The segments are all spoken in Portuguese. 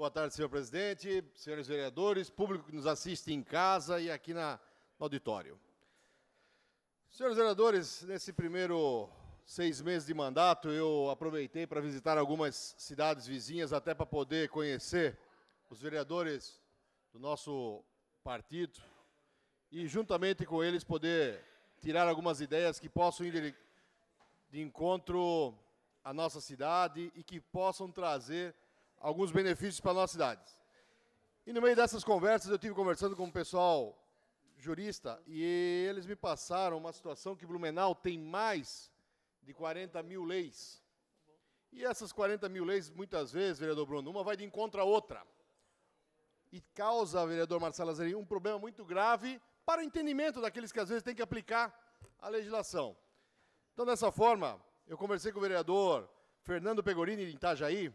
Boa tarde, senhor presidente, senhores vereadores, público que nos assiste em casa e aqui na, no auditório. Senhores vereadores, nesse primeiro seis meses de mandato, eu aproveitei para visitar algumas cidades vizinhas, até para poder conhecer os vereadores do nosso partido e, juntamente com eles, poder tirar algumas ideias que possam ir de encontro à nossa cidade e que possam trazer alguns benefícios para nossas cidades. E no meio dessas conversas eu tive conversando com o um pessoal jurista e eles me passaram uma situação que Blumenau tem mais de 40 mil leis. E essas 40 mil leis, muitas vezes, vereador Bruno, uma vai de encontro à outra. E causa, vereador Marcelo Azarim, um problema muito grave para o entendimento daqueles que às vezes têm que aplicar a legislação. Então, dessa forma, eu conversei com o vereador Fernando Pegorini, de Itajaí,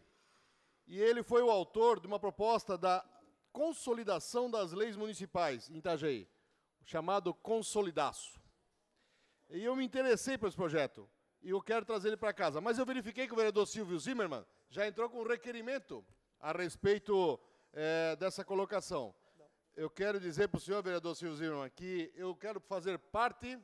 e ele foi o autor de uma proposta da consolidação das leis municipais em Itajaí, chamado Consolidaço. E eu me interessei por esse projeto, e eu quero trazer ele para casa. Mas eu verifiquei que o vereador Silvio Zimmermann já entrou com um requerimento a respeito é, dessa colocação. Eu quero dizer para o senhor, vereador Silvio Zimmermann, que eu quero fazer parte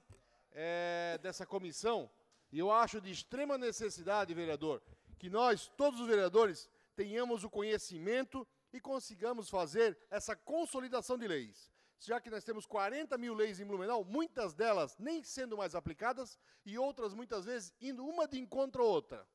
é, dessa comissão, e eu acho de extrema necessidade, vereador, que nós, todos os vereadores, tenhamos o conhecimento e consigamos fazer essa consolidação de leis. Já que nós temos 40 mil leis em Blumenau, muitas delas nem sendo mais aplicadas e outras muitas vezes indo uma de encontro à outra,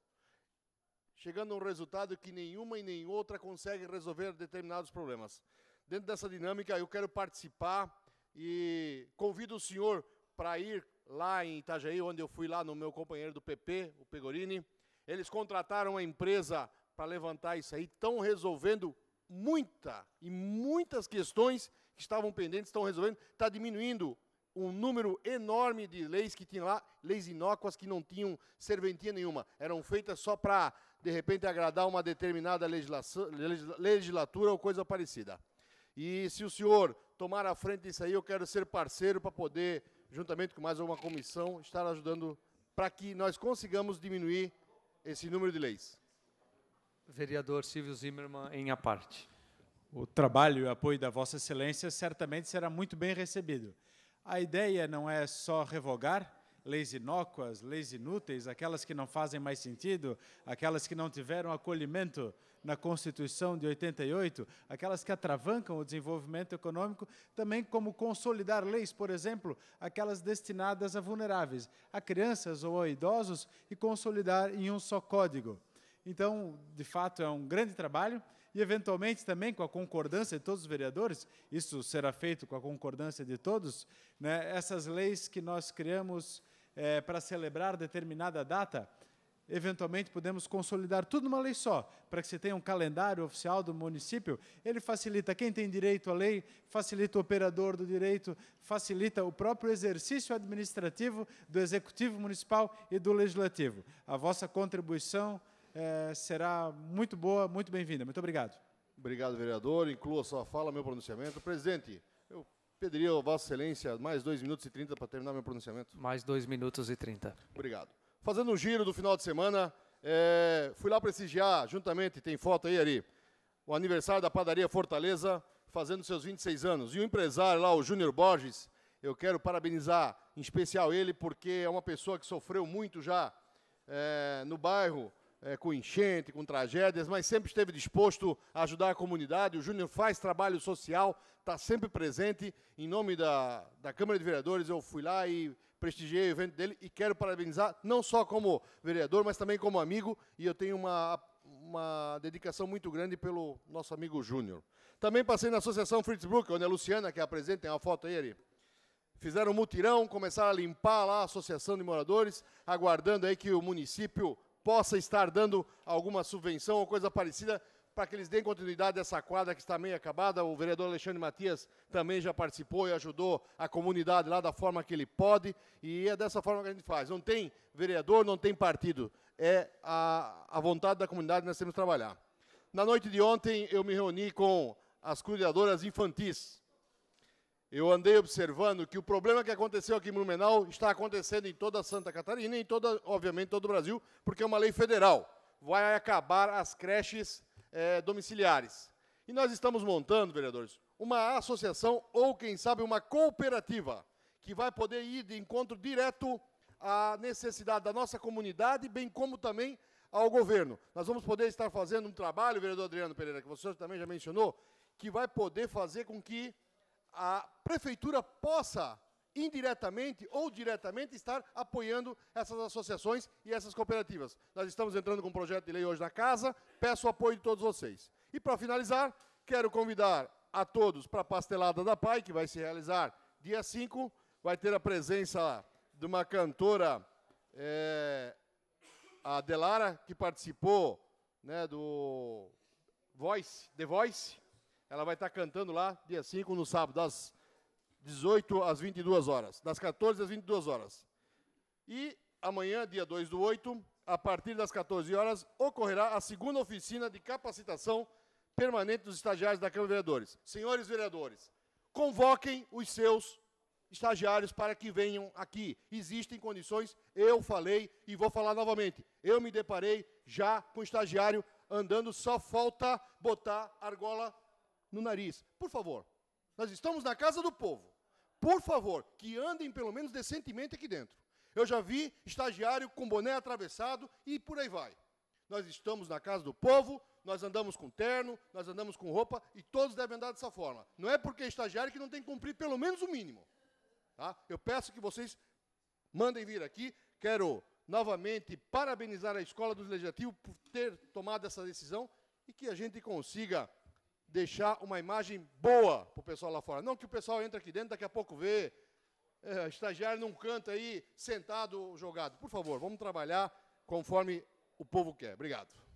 chegando a um resultado que nenhuma e nem outra consegue resolver determinados problemas. Dentro dessa dinâmica, eu quero participar e convido o senhor para ir lá em Itajaí, onde eu fui lá no meu companheiro do PP, o Pegorini. Eles contrataram uma empresa para levantar isso aí, estão resolvendo muita e muitas questões que estavam pendentes, estão resolvendo, está diminuindo um número enorme de leis que tinha lá, leis inócuas que não tinham serventia nenhuma, eram feitas só para, de repente, agradar uma determinada legislatura ou coisa parecida. E se o senhor tomar à frente disso aí, eu quero ser parceiro para poder, juntamente com mais alguma comissão, estar ajudando para que nós consigamos diminuir esse número de leis. Vereador Silvio Zimmermann, em aparte. parte. O trabalho e o apoio da Vossa Excelência certamente será muito bem recebido. A ideia não é só revogar leis inócuas, leis inúteis, aquelas que não fazem mais sentido, aquelas que não tiveram acolhimento na Constituição de 88, aquelas que atravancam o desenvolvimento econômico, também como consolidar leis, por exemplo, aquelas destinadas a vulneráveis, a crianças ou a idosos, e consolidar em um só código. Então, de fato, é um grande trabalho e, eventualmente, também com a concordância de todos os vereadores, isso será feito com a concordância de todos, né, essas leis que nós criamos é, para celebrar determinada data, eventualmente podemos consolidar tudo numa lei só, para que se tenha um calendário oficial do município. Ele facilita quem tem direito à lei, facilita o operador do direito, facilita o próprio exercício administrativo do executivo municipal e do legislativo. A vossa contribuição é, será muito boa, muito bem-vinda. Muito obrigado. Obrigado, vereador. Inclua sua fala, meu pronunciamento. Presidente, eu pediria a Vossa Excelência mais dois minutos e trinta para terminar meu pronunciamento. Mais dois minutos e trinta. Obrigado. Fazendo um giro do final de semana, é, fui lá prestigiar, juntamente, tem foto aí, Ari, o aniversário da padaria Fortaleza, fazendo seus 26 anos. E o empresário lá, o Júnior Borges, eu quero parabenizar em especial ele, porque é uma pessoa que sofreu muito já é, no bairro, é, com enchente, com tragédias, mas sempre esteve disposto a ajudar a comunidade. O Júnior faz trabalho social, está sempre presente. Em nome da, da Câmara de Vereadores, eu fui lá e prestigiei o evento dele e quero parabenizar, não só como vereador, mas também como amigo, e eu tenho uma, uma dedicação muito grande pelo nosso amigo Júnior. Também passei na Associação Fritz Brook, onde a Luciana, que é a presidente, tem uma foto aí, fizeram um mutirão, começaram a limpar lá a associação de moradores, aguardando aí que o município possa estar dando alguma subvenção ou coisa parecida para que eles deem continuidade a essa quadra que está meio acabada. O vereador Alexandre Matias também já participou e ajudou a comunidade lá da forma que ele pode, e é dessa forma que a gente faz. Não tem vereador, não tem partido. É a, a vontade da comunidade que nós temos que trabalhar. Na noite de ontem, eu me reuni com as cuidadoras infantis eu andei observando que o problema que aconteceu aqui em Blumenau está acontecendo em toda Santa Catarina e em toda, obviamente, todo o Brasil, porque é uma lei federal. Vai acabar as creches é, domiciliares. E nós estamos montando, vereadores, uma associação ou, quem sabe, uma cooperativa que vai poder ir de encontro direto à necessidade da nossa comunidade, bem como também ao governo. Nós vamos poder estar fazendo um trabalho, vereador Adriano Pereira, que você também já mencionou, que vai poder fazer com que a prefeitura possa indiretamente ou diretamente estar apoiando essas associações e essas cooperativas. Nós estamos entrando com um projeto de lei hoje na casa, peço o apoio de todos vocês. E para finalizar, quero convidar a todos para a Pastelada da Pai, que vai se realizar dia 5, vai ter a presença de uma cantora, é, a Delara, que participou né, do Voice, The Voice, ela vai estar cantando lá, dia 5, no sábado, das 18 às 22 horas. Das 14 às 22 horas. E amanhã, dia 2 do 8, a partir das 14 horas, ocorrerá a segunda oficina de capacitação permanente dos estagiários da Câmara de Vereadores. Senhores vereadores, convoquem os seus estagiários para que venham aqui. Existem condições, eu falei e vou falar novamente. Eu me deparei já com estagiário andando, só falta botar argola no nariz. Por favor, nós estamos na casa do povo. Por favor, que andem pelo menos decentemente aqui dentro. Eu já vi estagiário com boné atravessado e por aí vai. Nós estamos na casa do povo, nós andamos com terno, nós andamos com roupa e todos devem andar dessa forma. Não é porque é estagiário que não tem que cumprir pelo menos o mínimo. Tá? Eu peço que vocês mandem vir aqui. Quero novamente parabenizar a Escola do Legislativo por ter tomado essa decisão e que a gente consiga deixar uma imagem boa para o pessoal lá fora. Não que o pessoal entre aqui dentro, daqui a pouco vê, é, estagiário num canto aí, sentado, jogado. Por favor, vamos trabalhar conforme o povo quer. Obrigado.